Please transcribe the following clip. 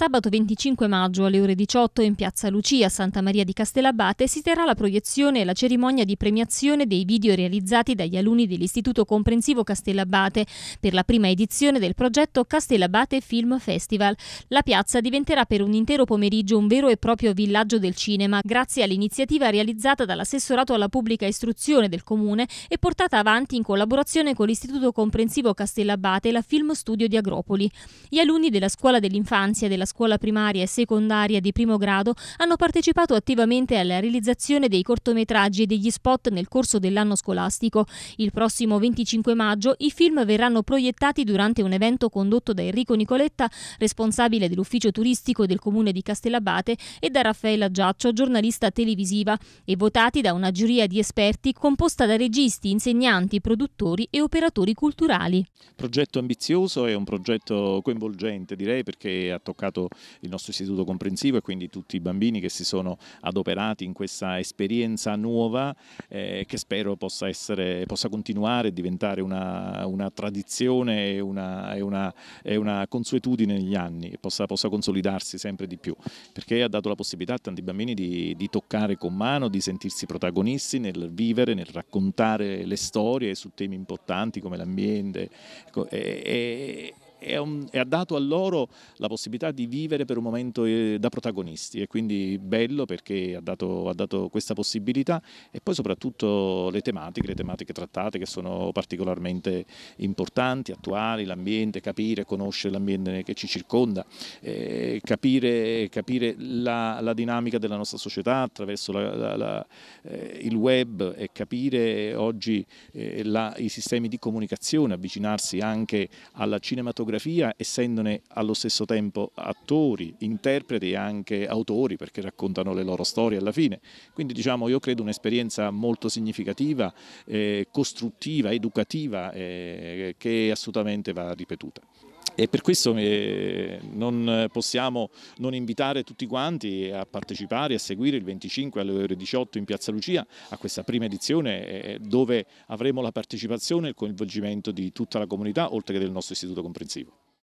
Sabato 25 maggio alle ore 18 in Piazza Lucia Santa Maria di Castellabate si terrà la proiezione e la cerimonia di premiazione dei video realizzati dagli alunni dell'Istituto Comprensivo Castellabate per la prima edizione del progetto Castellabate Film Festival. La piazza diventerà per un intero pomeriggio un vero e proprio villaggio del cinema grazie all'iniziativa realizzata dall'assessorato alla pubblica istruzione del comune e portata avanti in collaborazione con l'Istituto Comprensivo Castellabate e la Film Studio di Agropoli. Gli alunni della scuola dell'infanzia della scuola primaria e secondaria di primo grado hanno partecipato attivamente alla realizzazione dei cortometraggi e degli spot nel corso dell'anno scolastico. Il prossimo 25 maggio i film verranno proiettati durante un evento condotto da Enrico Nicoletta, responsabile dell'ufficio turistico del comune di Castellabate, e da Raffaella Giaccio, giornalista televisiva, e votati da una giuria di esperti composta da registi, insegnanti, produttori e operatori culturali. Progetto ambizioso è un progetto coinvolgente direi perché ha toccato coordinato il nostro istituto comprensivo e quindi tutti i bambini che si sono adoperati in questa esperienza nuova eh, che spero possa, essere, possa continuare e diventare una, una tradizione e una, e, una, e una, consuetudine negli anni e possa, possa, consolidarsi sempre di più perché ha dato la possibilità a tanti bambini di, di toccare con mano, di sentirsi protagonisti nel vivere, nel raccontare le storie su temi importanti come l'ambiente ecco, e, e e ha dato a loro la possibilità di vivere per un momento eh, da protagonisti e quindi bello perché ha dato, ha dato questa possibilità e poi soprattutto le tematiche, le tematiche trattate che sono particolarmente importanti, attuali, l'ambiente, capire, conoscere l'ambiente che ci circonda, eh, capire, capire la, la, dinamica della nostra società attraverso la, la, eh, il web e capire oggi eh, i sistemi di comunicazione, avvicinarsi anche alla cinematografia biografia, essendone allo stesso tempo attori, interpreti e anche autori perché raccontano le loro storie alla fine. Quindi diciamo io credo un'esperienza molto significativa, eh, costruttiva, educativa eh, che assolutamente va ripetuta e per questo eh, non possiamo non invitare tutti quanti a partecipare, a seguire il 25 alle ore 18 in Piazza Lucia a questa prima edizione eh, dove avremo la partecipazione e il coinvolgimento di tutta la comunità oltre che del nostro istituto comprensivo.